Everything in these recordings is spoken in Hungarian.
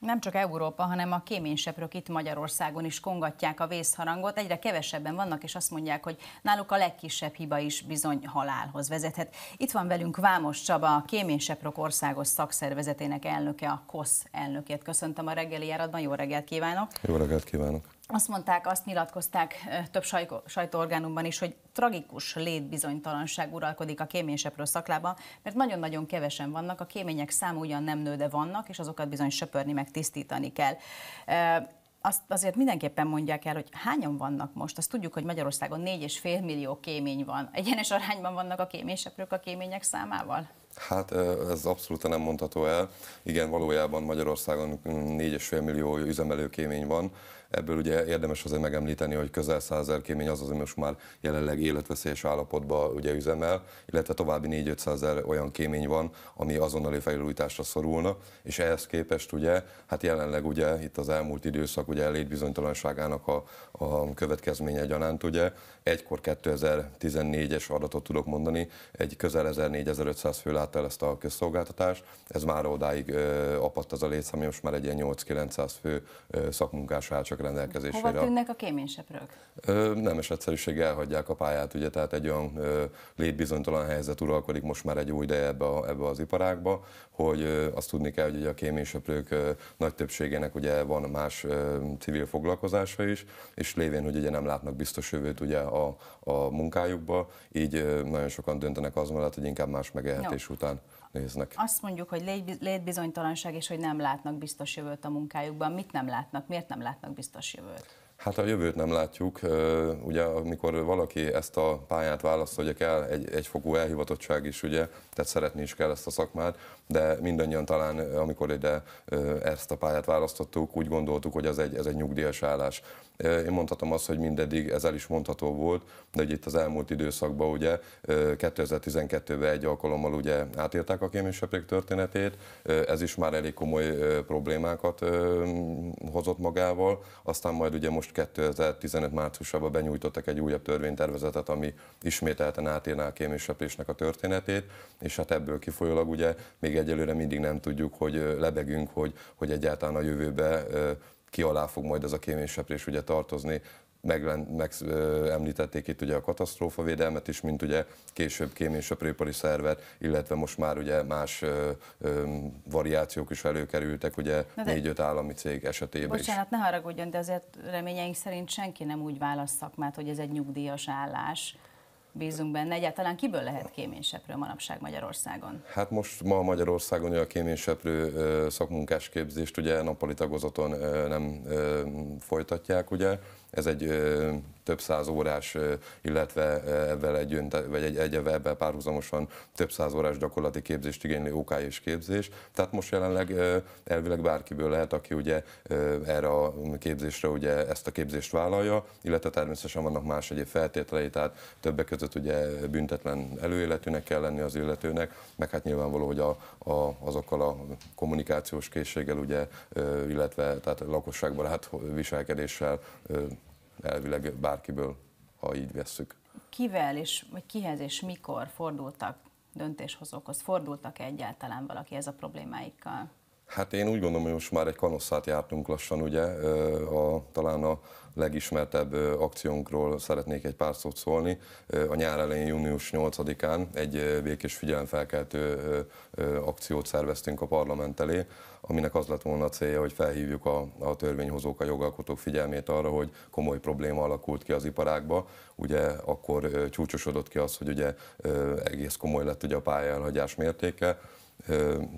Nem csak Európa, hanem a kéményseprök itt Magyarországon is kongatják a vészharangot. Egyre kevesebben vannak, és azt mondják, hogy náluk a legkisebb hiba is bizony halálhoz vezethet. Itt van velünk Vámos Csaba, a Kéményseprök Országos Szakszervezetének elnöke, a KOSZ elnökét. Köszöntöm a reggeli járatban, jó reggelt kívánok! Jó reggelt kívánok! azt mondták, azt nyilatkozták több sajtóorgánumban is, hogy tragikus létbizonytalanság uralkodik a kéményseprő szaklában, mert nagyon-nagyon kevesen vannak, a kémények száma ugyan nem nő, de vannak, és azokat bizony söpörni, meg tisztítani kell azt azért mindenképpen mondják el, hogy hányan vannak most. Azt tudjuk, hogy Magyarországon 4,5 millió kémény van. Egyenes arányban vannak a kéményseprők a kémények számával? Hát ez abszolút nem mondható el. Igen, valójában Magyarországon 4,5 millió üzemelő kémény van. Ebből ugye érdemes azért megemlíteni, hogy közel 100 ezer kémény az, az, ami most már jelenleg életveszélyes állapotban ugye üzemel, illetve további 4-500 ezer olyan kémény van, ami azonnali felújításra szorulna, és ehhez képest ugye, hát jelenleg ugye itt az elmúlt időszak ugye bizonytalanságának a, a következménye gyanánt ugye, egykor 2014-es adatot tudok mondani, egy közel 1400-1500 fő látta el ezt a közszolgáltatást. Ez már odáig apadt az a létszám, most már egy ilyen 8-900 fő szakmunkás áll csak rendelkezésére. Hova tűnnek a kéményseprők? Nem, és egyszerűség elhagyják a pályát, ugye, tehát egy olyan létbizonytalan helyzet uralkodik most már egy új ideje ebbe, a, ebbe az iparágba, hogy azt tudni kell, hogy ugye a kéményseprők nagy többségének ugye van más civil foglalkozása is, és lévén, hogy ugye nem látnak biztos jövőt ugye a, a munkájukba, így nagyon sokan döntenek az mellett, hogy inkább más megélhetés után néznek. Azt mondjuk, hogy létbizonytalanság és hogy nem látnak biztos jövőt a munkájukban. Mit nem látnak? Miért nem látnak biztos jövőt? Hát a jövőt nem látjuk. Ugye amikor valaki ezt a pályát választja, ugye kell egy, egyfokú elhivatottság is, ugye, tehát szeretni is kell ezt a szakmát, de mindannyian talán, amikor ide ezt a pályát választottuk, úgy gondoltuk, hogy ez egy, ez egy nyugdíjas állás. Én mondhatom azt, hogy mindeddig ez el is mondható volt, de ugye itt az elmúlt időszakban ugye 2012-ben egy alkalommal ugye átírták a kéményseprék történetét, ez is már elég komoly problémákat hozott magával, aztán majd ugye most most 2015 márciusában benyújtottak egy újabb törvénytervezetet, ami ismételten átírná a kémésreplésnek a történetét, és hát ebből kifolyólag ugye még egyelőre mindig nem tudjuk, hogy lebegünk, hogy, hogy egyáltalán a jövőbe ki alá fog majd ez a kéményseprés ugye tartozni, meg, meg említették itt ugye a katasztrófa védelmet is, mint ugye később kém és söprőipari szerver, illetve most már ugye más ö, ö, variációk is előkerültek, ugye négy-öt állami cég esetében Bocsánat, is. ne haragudjon, de azért reményeink szerint senki nem úgy válasz szakmát, hogy ez egy nyugdíjas állás. Bízunk benne. Egyáltalán kiből lehet kéményseprő manapság Magyarországon? Hát most ma Magyarországon a kéményseprő képzést ugye nappali tagozaton nem folytatják, ugye ez egy ö, több száz órás, ö, illetve ebben egy, vagy egy, egy ebben párhuzamosan több száz órás gyakorlati képzést igénylő ok és képzés. Tehát most jelenleg ö, elvileg bárkiből lehet, aki ugye erre a képzésre ugye ezt a képzést vállalja, illetve természetesen vannak más egyéb feltételei, tehát többek között ugye büntetlen előéletűnek kell lenni az illetőnek, meg hát nyilvánvaló, hogy a, a, azokkal a kommunikációs készséggel, ugye, illetve tehát lakosságbarát viselkedéssel elvileg bárkiből, ha így vesszük. Kivel és vagy kihez és mikor fordultak döntéshozókhoz? Fordultak -e egyáltalán valaki ez a problémáikkal? Hát én úgy gondolom, hogy most már egy kanosszát jártunk lassan, ugye, a, talán a legismertebb akciónkról szeretnék egy pár szót szólni. A nyár elején, június 8-án egy békés figyelemfelkeltő akciót szerveztünk a parlament elé, aminek az lett volna a célja, hogy felhívjuk a, a törvényhozók, a jogalkotók figyelmét arra, hogy komoly probléma alakult ki az iparákba. Ugye akkor csúcsosodott ki az, hogy ugye egész komoly lett ugye a pályaelhagyás mértéke,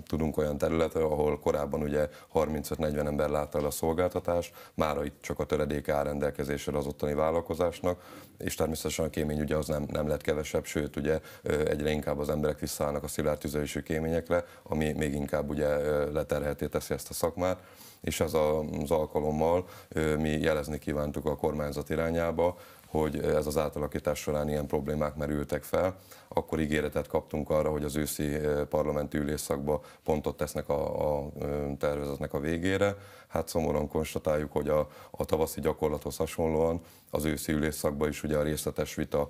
tudunk olyan területre, ahol korábban ugye 35-40 ember látta el a szolgáltatást, már itt csak a töredék áll rendelkezésre az ottani vállalkozásnak, és természetesen a kémény ugye az nem, nem lett kevesebb, sőt ugye egyre inkább az emberek visszaállnak a szilárd tüzelésű kéményekre, ami még inkább ugye leterhelté teszi ezt a szakmát és ez az alkalommal mi jelezni kívántuk a kormányzat irányába, hogy ez az átalakítás során ilyen problémák merültek fel, akkor ígéretet kaptunk arra, hogy az őszi eh, parlamenti ülésszakba pontot tesznek a, a tervezetnek a végére. Hát szomorúan konstatáljuk, hogy a, a tavaszi gyakorlathoz hasonlóan az őszi ülésszakban is ugye a részletes vita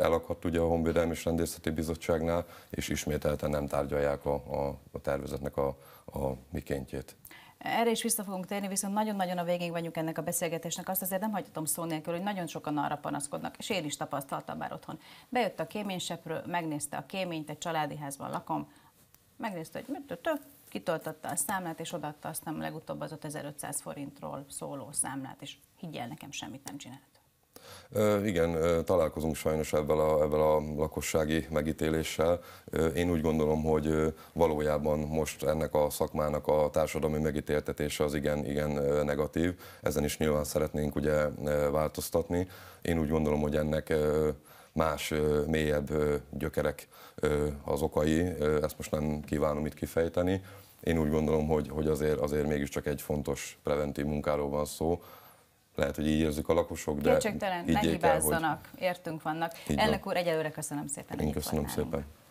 elakadt ugye a Honvédelmi és Rendészeti Bizottságnál, és ismételten nem tárgyalják a, a, a tervezetnek a, a mikéntjét. Erre is vissza fogunk térni, viszont nagyon-nagyon a végén vagyunk ennek a beszélgetésnek. Azt azért nem hagyhatom szó nélkül, hogy nagyon sokan arra panaszkodnak, és én is tapasztaltam már otthon. Bejött a kéményseprő, megnézte a kéményt, egy családi házban lakom, megnézte, hogy mit tök, kitöltötte a számlát, és odaadta aztán legutóbb az 5500 forintról szóló számlát, és higgyel nekem, semmit nem csinált. Igen, találkozunk sajnos ebben a, ebben a lakossági megítéléssel. Én úgy gondolom, hogy valójában most ennek a szakmának a társadalmi megítéltetése az igen, igen negatív. Ezen is nyilván szeretnénk ugye változtatni. Én úgy gondolom, hogy ennek más, mélyebb gyökerek az okai, ezt most nem kívánom itt kifejteni. Én úgy gondolom, hogy, hogy azért, azért mégiscsak egy fontos preventív munkáról van szó, lehet, hogy így érzik a lakosok, de Kétségtelen, ne hibázzanak, hogy... értünk vannak. Így Elnök van. úr, egyelőre köszönöm szépen. Én köszönöm szépen. Nálunk.